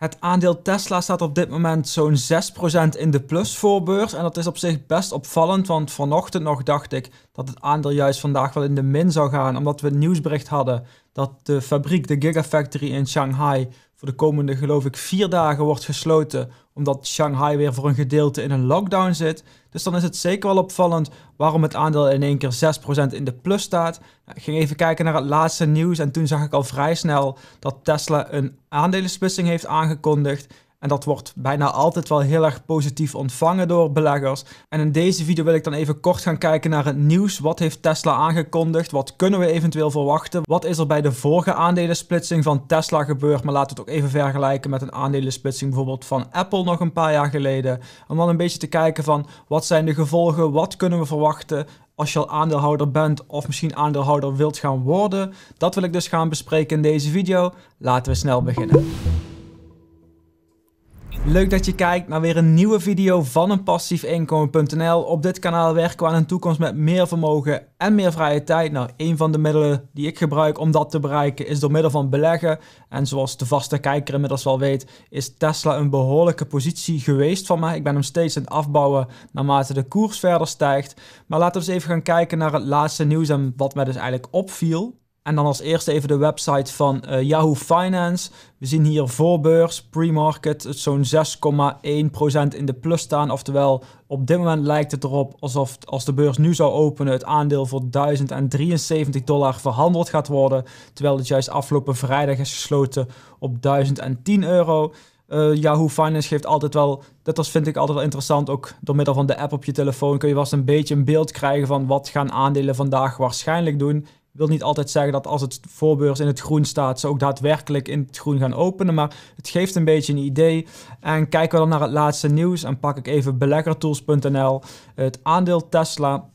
Het aandeel Tesla staat op dit moment zo'n 6% in de plus voorbeurs En dat is op zich best opvallend, want vanochtend nog dacht ik dat het aandeel juist vandaag wel in de min zou gaan, omdat we het nieuwsbericht hadden dat de fabriek, de Gigafactory in Shanghai, voor de komende, geloof ik, vier dagen wordt gesloten, omdat Shanghai weer voor een gedeelte in een lockdown zit. Dus dan is het zeker wel opvallend waarom het aandeel in één keer 6% in de plus staat. Nou, ik ging even kijken naar het laatste nieuws en toen zag ik al vrij snel dat Tesla een aandelenspitsing heeft aangekondigd. En dat wordt bijna altijd wel heel erg positief ontvangen door beleggers. En in deze video wil ik dan even kort gaan kijken naar het nieuws. Wat heeft Tesla aangekondigd? Wat kunnen we eventueel verwachten? Wat is er bij de vorige aandelensplitsing van Tesla gebeurd? Maar laten we het ook even vergelijken met een aandelensplitsing bijvoorbeeld van Apple nog een paar jaar geleden. Om dan een beetje te kijken van wat zijn de gevolgen? Wat kunnen we verwachten? als je al aandeelhouder bent of misschien aandeelhouder wilt gaan worden. Dat wil ik dus gaan bespreken in deze video. Laten we snel beginnen. Leuk dat je kijkt naar weer een nieuwe video van een passiefinkomen.nl. Op dit kanaal werken we aan een toekomst met meer vermogen en meer vrije tijd. Nou, een van de middelen die ik gebruik om dat te bereiken is door middel van beleggen. En zoals de vaste kijker inmiddels wel weet, is Tesla een behoorlijke positie geweest van mij. Ik ben hem steeds aan het afbouwen naarmate de koers verder stijgt. Maar laten we eens even gaan kijken naar het laatste nieuws en wat mij dus eigenlijk opviel. En dan als eerste even de website van eh, Yahoo Finance. We zien hier voorbeurs, pre-market, zo'n 6,1% in de plus staan. Oftewel, op dit moment lijkt het erop alsof als de beurs nu zou openen, het aandeel voor 1073 dollar verhandeld gaat worden. Terwijl het juist afgelopen vrijdag is gesloten op 1010 euro. Eh, Yahoo Finance geeft altijd wel, dat vind ik altijd wel interessant, ook door middel van de app op je telefoon kun je wel eens een beetje een beeld krijgen van wat gaan aandelen vandaag waarschijnlijk doen wil niet altijd zeggen dat als het voorbeurs in het groen staat, ze ook daadwerkelijk in het groen gaan openen. Maar het geeft een beetje een idee. En kijken we dan naar het laatste nieuws en pak ik even beleggertools.nl. Het aandeel Tesla.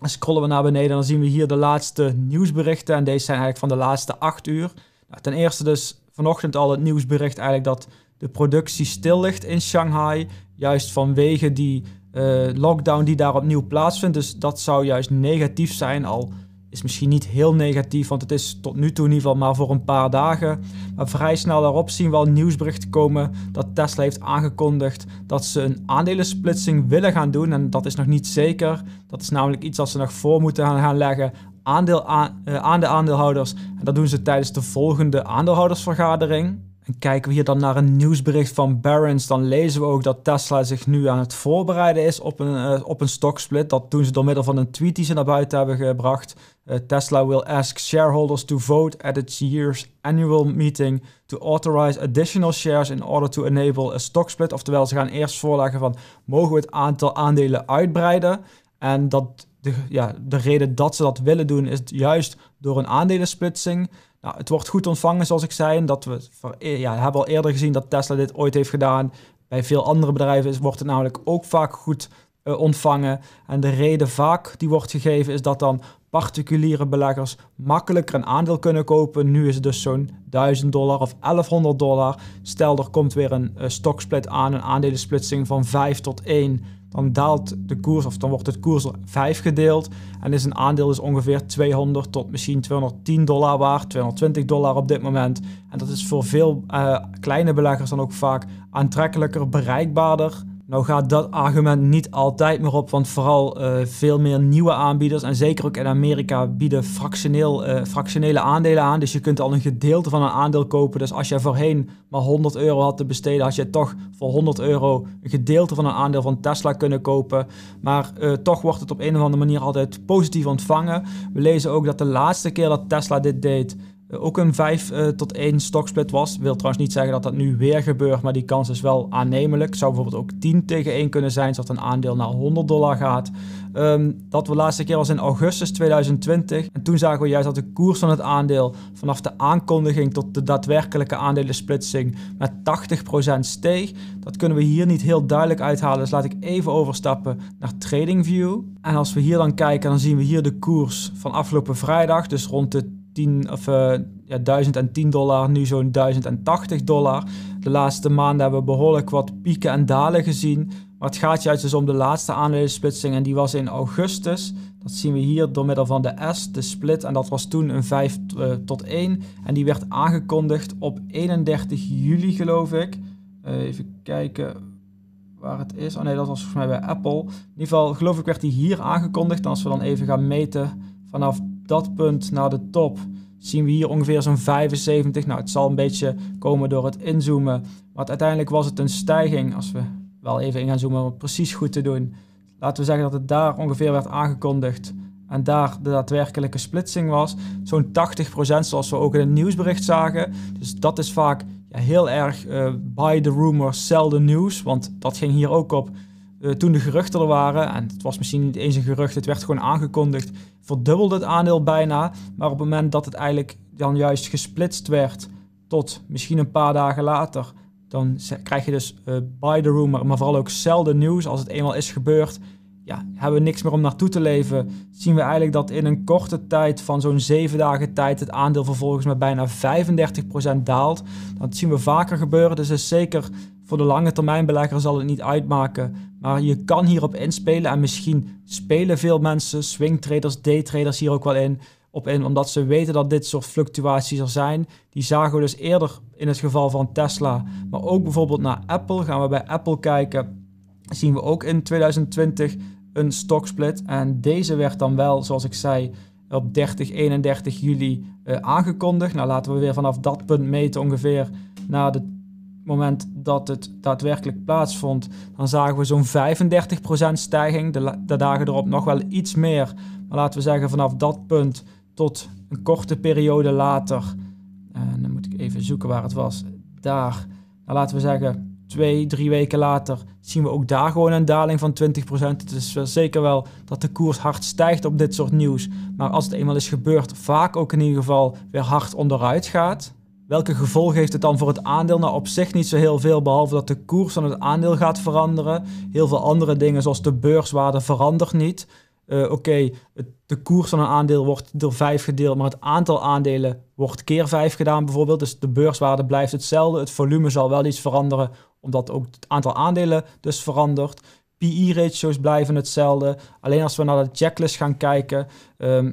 En scrollen we naar beneden dan zien we hier de laatste nieuwsberichten. En deze zijn eigenlijk van de laatste acht uur. Nou, ten eerste dus vanochtend al het nieuwsbericht eigenlijk dat de productie stil ligt in Shanghai. Juist vanwege die eh, lockdown die daar opnieuw plaatsvindt. Dus dat zou juist negatief zijn al is misschien niet heel negatief, want het is tot nu toe in ieder geval maar voor een paar dagen. Maar vrij snel daarop zien we al nieuwsberichten komen dat Tesla heeft aangekondigd dat ze een aandelensplitsing willen gaan doen. En dat is nog niet zeker. Dat is namelijk iets dat ze nog voor moeten gaan leggen eh, aan de aandeelhouders. En dat doen ze tijdens de volgende aandeelhoudersvergadering. En kijken we hier dan naar een nieuwsbericht van Barron's, dan lezen we ook dat Tesla zich nu aan het voorbereiden is op een, eh, op een stocksplit. Dat doen ze door middel van een tweet die ze naar buiten hebben gebracht. Eh, Tesla will ask shareholders to vote at its year's annual meeting to authorize additional shares in order to enable a stocksplit. Oftewel, ze gaan eerst voorleggen van mogen we het aantal aandelen uitbreiden? En dat de, ja, de reden dat ze dat willen doen is juist door een aandelensplitsing. Nou, het wordt goed ontvangen, zoals ik zei. En dat we e-, ja, hebben al eerder gezien dat Tesla dit ooit heeft gedaan. Bij veel andere bedrijven wordt het namelijk ook vaak goed eh, ontvangen. En de reden vaak die wordt gegeven is dat dan particuliere beleggers makkelijker een aandeel kunnen kopen. Nu is het dus zo'n 1000 dollar of 1100 dollar. Stel er komt weer een uh, stocksplit aan, een aandelensplitsing van 5 tot 1 dan daalt de koers of dan wordt het koers 5 gedeeld. En is een aandeel dus ongeveer 200 tot misschien 210 dollar waard, 220 dollar op dit moment. En dat is voor veel eh, kleine beleggers dan ook vaak aantrekkelijker, bereikbaarder nou gaat dat argument niet altijd meer op, want vooral eh, veel meer nieuwe aanbieders en zeker ook in Amerika bieden fractioneel, eh, fractionele aandelen aan. Dus je kunt al een gedeelte van een aandeel kopen. Dus als je voorheen maar 100 euro had te besteden, had je toch voor 100 euro een gedeelte van een aandeel van Tesla kunnen kopen. Maar eh, toch wordt het op een of andere manier altijd positief ontvangen. We lezen ook dat de laatste keer dat Tesla dit deed, eh, ook een 5 eh, tot 1 stoksplit was. Wil trouwens niet zeggen dat dat nu weer gebeurt, maar die kans is wel aannemelijk. Zou bijvoorbeeld ook 10 tegen 1 kunnen zijn, zodat een aandeel naar 100 dollar gaat. Ehm, dat we de laatste keer was in augustus 2020. En toen zagen we juist dat de koers van het aandeel vanaf de aankondiging tot de daadwerkelijke aandelensplitsing met 80% steeg. Dat kunnen we hier niet heel duidelijk uithalen, dus laat ik even overstappen naar TradingView. En als we hier dan kijken, dan zien we hier de koers van afgelopen vrijdag, dus rond de 10, of, uh, ja, 1010 dollar, nu zo'n 1080 dollar. De laatste maanden hebben we behoorlijk wat pieken en dalen gezien. Maar het gaat juist dus om de laatste aandelensplitsing en die was in augustus. Dat zien we hier door middel van de S, de split. En dat was toen een 5 eh, tot 1. En die werd aangekondigd op 31 juli, geloof ik. Eh, even kijken waar het is. Oh nee, dat was volgens mij bij Apple. In ieder geval, geloof ik, werd die hier aangekondigd. En als we dan even gaan meten vanaf dat punt naar de top zien we hier ongeveer zo'n 75. Nou, het zal een beetje komen door het inzoomen. maar uiteindelijk was het een stijging, als we wel even in gaan zoomen om het precies goed te doen. Laten we zeggen dat het daar ongeveer werd aangekondigd en daar de daadwerkelijke splitsing was. Zo'n 80% zoals we ook in het nieuwsbericht zagen. Dus dat is vaak ja, heel erg uh, by the rumor, sell the Want dat ging hier ook op. Eh, toen de geruchten er waren, en het was misschien niet eens een gerucht, het werd gewoon aangekondigd, verdubbelde het aandeel bijna. Maar op het moment dat het eigenlijk dan juist gesplitst werd tot misschien een paar dagen later, dan krijg je dus uh, by the rumor, maar vooral ook zelden nieuws. Als het eenmaal is gebeurd, ja, hebben we niks meer om naartoe te leven. Zien we eigenlijk dat in een korte tijd van zo'n zeven dagen tijd het aandeel vervolgens met bijna 35% daalt. Dat zien we vaker gebeuren, dus is zeker voor de lange termijn belegger zal het niet uitmaken, maar je kan hierop inspelen en misschien spelen veel mensen, swingtraders, daytraders hier ook wel in, op in, omdat ze weten dat dit soort fluctuaties er zijn. Die zagen we dus eerder in het geval van Tesla, maar ook bijvoorbeeld naar Apple. Gaan we bij Apple kijken, zien we ook in 2020 een stocksplit en deze werd dan wel, zoals ik zei, op 30, 31 juli eh, aangekondigd. Nou, laten we weer vanaf dat punt meten ongeveer naar de moment dat het daadwerkelijk plaatsvond, dan zagen we zo'n 35% stijging. De, dagen erop nog wel iets meer. Maar laten we zeggen vanaf dat punt tot een korte periode later. En eh, dan moet ik even zoeken waar het was. Daar. Nou, laten we zeggen twee, drie weken later zien we ook daar gewoon een daling van 20%. Het is wel zeker wel dat de koers hard stijgt op dit soort nieuws. Maar als het eenmaal is gebeurd, vaak ook in ieder geval weer hard onderuit gaat. Welke gevolgen heeft het dan voor het aandeel? Nou, op zich niet zo heel veel, behalve dat de koers van het aandeel gaat veranderen. Heel veel andere dingen, zoals de beurswaarde, verandert niet. Eh, oké, de koers van een aandeel wordt door 5 gedeeld, maar het aantal aandelen wordt keer 5 gedaan bijvoorbeeld. Dus de beurswaarde blijft hetzelfde. Het volume zal wel iets veranderen, omdat ook het aantal aandelen dus verandert. Pi e ratios blijven hetzelfde. Alleen als we naar de checklist gaan kijken, ehm,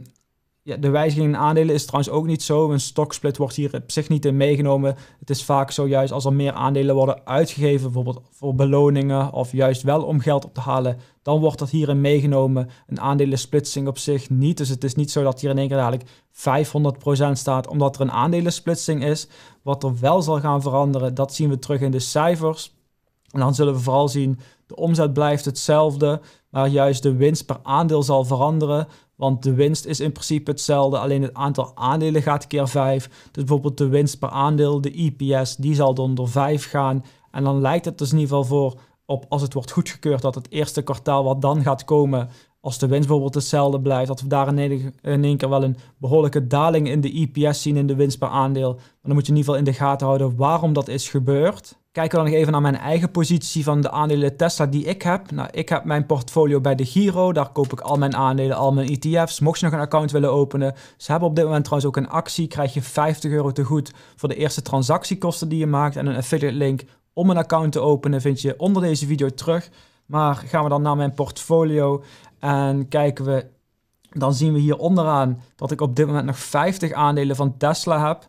ja, de wijziging in aandelen is trouwens ook niet zo. Een stoksplit wordt hier op zich niet in meegenomen. Het is vaak zojuist als er meer aandelen worden uitgegeven, bijvoorbeeld voor beloningen of juist wel om geld op te halen, dan wordt dat hierin meegenomen. Een aandelensplitsing op zich niet. Dus het is niet zo dat hier in één keer dadelijk 500% staat omdat er een aandelensplitsing is. Wat er wel zal gaan veranderen, dat zien we terug in de cijfers. En dan zullen we vooral zien de omzet blijft hetzelfde, maar juist de winst per aandeel zal veranderen. Want de winst is in principe hetzelfde, alleen het aantal aandelen gaat keer 5. Dus bijvoorbeeld de winst per aandeel, de EPS, die zal dan door 5 gaan. En dan lijkt het dus in ieder geval voor op als het wordt goedgekeurd dat het eerste kwartaal wat dan gaat komen, als de winst bijvoorbeeld hetzelfde blijft, dat we daar in één keer wel een behoorlijke daling in de EPS zien in de winst per aandeel. Maar dan moet je in ieder geval in de gaten houden waarom dat is gebeurd. Kijken we dan nog even naar mijn eigen positie van de aandelen Tesla die ik heb. Nou, ik heb mijn portfolio bij de Giro. Daar koop ik al mijn aandelen, al mijn ETF's. Mocht je nog een account willen openen. Ze hebben op dit moment trouwens ook een actie. Krijg je 50 euro te goed voor de eerste transactiekosten die je maakt. En een affiliate link om een account te openen vind je onder deze video terug. Maar gaan we dan naar mijn portfolio en kijken we. Dan zien we hier onderaan dat ik op dit moment nog 50 aandelen van Tesla heb.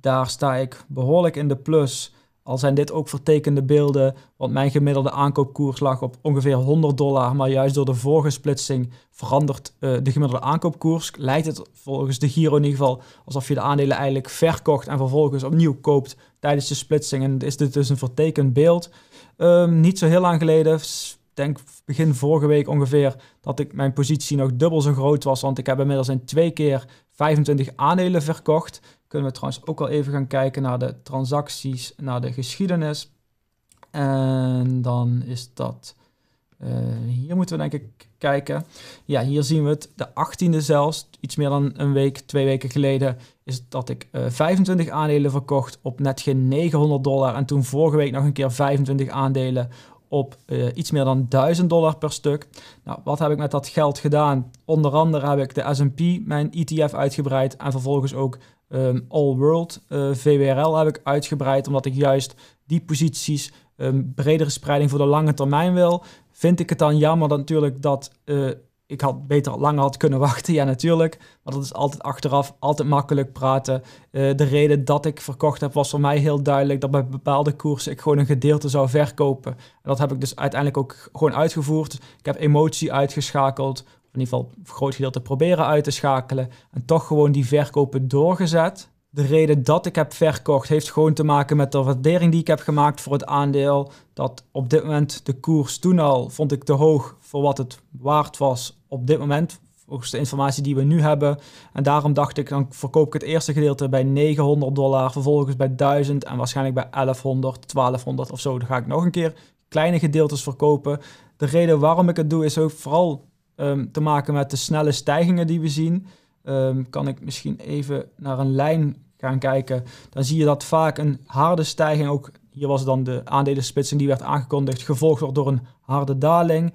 Daar sta ik behoorlijk in de plus. Al zijn dit ook vertekende beelden, want mijn gemiddelde aankoopkoers lag op ongeveer 100 dollar, maar juist door de vorige splitsing verandert eh, de gemiddelde aankoopkoers. Lijkt het volgens de Giro in ieder geval alsof je de aandelen eigenlijk verkocht en vervolgens opnieuw koopt tijdens de splitsing. En is dit dus een vertekend beeld. Ehm, niet zo heel lang geleden, denk begin vorige week ongeveer, dat ik mijn positie nog dubbel zo groot was, want ik heb inmiddels in twee keer 25 aandelen verkocht kunnen we trouwens ook al even gaan kijken naar de transacties, naar de geschiedenis. En dan is dat... Eh, hier moeten we denk ik kijken. Ja, hier zien we het. De 18e zelfs, iets meer dan een week, twee weken geleden, is dat ik 25 eh, aandelen verkocht op net geen 900 dollar. En toen vorige week nog een keer 25 aandelen op eh, iets meer dan 1000 dollar per stuk. Nou, wat heb ik met dat geld gedaan? Onder andere heb ik de S&P, mijn ETF, uitgebreid en vervolgens ook ehm, All World, eh, VWRL, heb ik uitgebreid, omdat ik juist die posities um, bredere spreiding voor de lange termijn wil. Vind ik het dan jammer dat natuurlijk dat eh, ik had beter langer had kunnen wachten, ja natuurlijk. Maar dat is altijd achteraf, altijd makkelijk praten. Eh, de reden dat ik verkocht heb was voor mij heel duidelijk. Dat bij bepaalde koersen ik gewoon een gedeelte zou verkopen. En dat heb ik dus uiteindelijk ook gewoon uitgevoerd. Ik heb emotie uitgeschakeld. Of in ieder geval groot gedeelte proberen uit te schakelen. En toch gewoon die verkopen doorgezet. De reden dat ik heb verkocht heeft gewoon te maken met de waardering die ik heb gemaakt voor het aandeel. Dat op dit moment de koers toen al vond ik te hoog voor wat het waard was op dit moment, volgens de informatie die we nu hebben. En daarom dacht ik, dan verkoop ik het eerste gedeelte bij 900 dollar, vervolgens bij 1000 en waarschijnlijk bij 1100, 1200 of zo. Dan ga ik nog een keer kleine gedeeltes verkopen. De reden waarom ik het doe is ook vooral ehm, te maken met de snelle stijgingen die we zien. Ehm, kan ik misschien even naar een lijn gaan kijken. Dan zie je dat vaak een harde stijging ook. Hier was dan de splitsing die werd aangekondigd, gevolgd wordt door een harde daling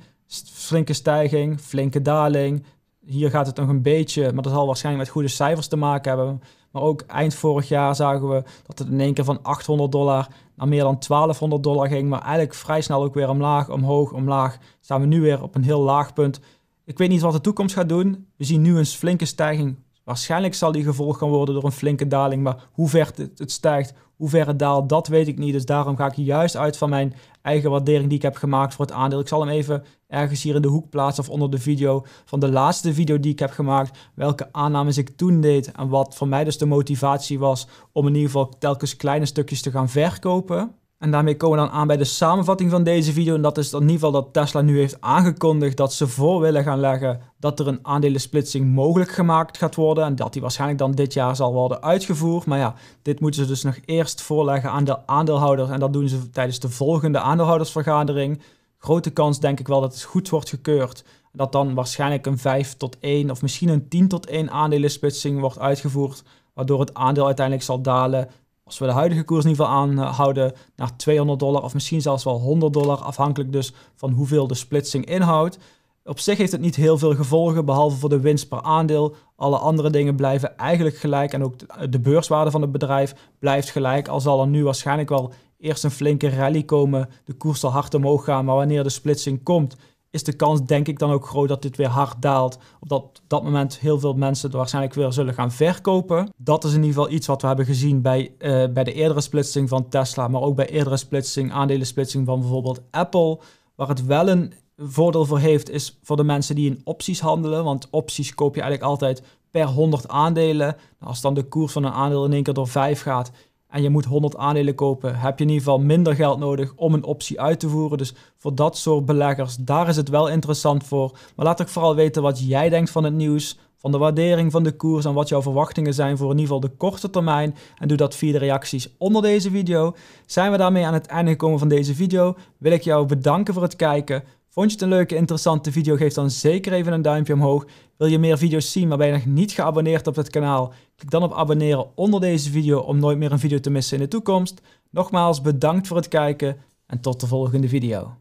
flinke stijging, flinke daling. Hier gaat het nog een beetje, maar dat zal waarschijnlijk met goede cijfers te maken hebben. Maar ook eind vorig jaar zagen we dat het in één keer van 800 dollar naar meer dan 1200 dollar ging. Maar eigenlijk vrij snel ook weer omlaag, omhoog, omlaag. Staan we nu weer op een heel laag punt. Ik weet niet wat de toekomst gaat doen. We zien nu een flinke stijging Waarschijnlijk zal die gevolgd gaan worden door een flinke daling. Maar hoe ver het, het stijgt, hoe ver het daalt, dat weet ik niet. Dus daarom ga ik juist uit van mijn eigen waardering die ik heb gemaakt voor het aandeel. Ik zal hem even ergens hier in de hoek plaatsen of onder de video van de laatste video die ik heb gemaakt. Welke aannames ik toen deed en wat voor mij dus de motivatie was om in ieder geval telkens kleine stukjes te gaan verkopen. En daarmee komen we dan aan bij de samenvatting van deze video. En dat is in ieder geval dat Tesla nu heeft aangekondigd dat ze voor willen gaan leggen dat er een aandelensplitsing mogelijk gemaakt gaat worden. En dat die waarschijnlijk dan dit jaar zal worden uitgevoerd. Maar ja, dit moeten ze dus nog eerst voorleggen aan de aandeelhouders. En dat doen ze tijdens de volgende aandeelhoudersvergadering. Grote kans denk ik wel dat het goed wordt gekeurd. Dat dan waarschijnlijk een 5 tot 1 of misschien een 10 tot 1 aandelensplitsing wordt uitgevoerd. Waardoor het aandeel uiteindelijk zal dalen als we de huidige koersniveau aanhouden, naar 200 dollar of misschien zelfs wel 100 dollar, afhankelijk dus van hoeveel de splitsing inhoudt. Op zich heeft het niet heel veel gevolgen, behalve voor de winst per aandeel. Alle andere dingen blijven eigenlijk gelijk en ook de beurswaarde van het bedrijf blijft gelijk. Al zal er nu waarschijnlijk wel eerst een flinke rally komen, de koers zal hard omhoog gaan, maar wanneer de splitsing komt, is de kans denk ik dan ook groot dat dit weer hard daalt. op dat moment heel veel mensen er waarschijnlijk weer zullen gaan verkopen. Dat is in ieder geval iets wat we hebben gezien bij, eh, bij de eerdere splitsing van Tesla, maar ook bij eerdere splitsing, aandelensplitsing van bijvoorbeeld Apple. Waar het wel een voordeel voor heeft, is voor de mensen die in opties handelen. Want opties koop je eigenlijk altijd per 100 aandelen. Nou, als dan de koers van een aandeel in één keer door 5 gaat, en je moet 100 aandelen kopen, heb je in ieder geval minder geld nodig om een optie uit te voeren. Dus voor dat soort beleggers, daar is het wel interessant voor. Maar laat ook vooral weten wat jij denkt van het nieuws, van de waardering van de koers en wat jouw verwachtingen zijn voor in ieder geval de korte termijn. En doe dat via de reacties onder deze video. Zijn we daarmee aan het einde gekomen van deze video? Wil ik jou bedanken voor het kijken. Vond je het een leuke, interessante video? Geef dan zeker even een duimpje omhoog. Wil je meer video's zien, maar ben je nog niet geabonneerd op het kanaal? Klik dan op abonneren onder deze video om nooit meer een video te missen in de toekomst. Nogmaals bedankt voor het kijken en tot de volgende video.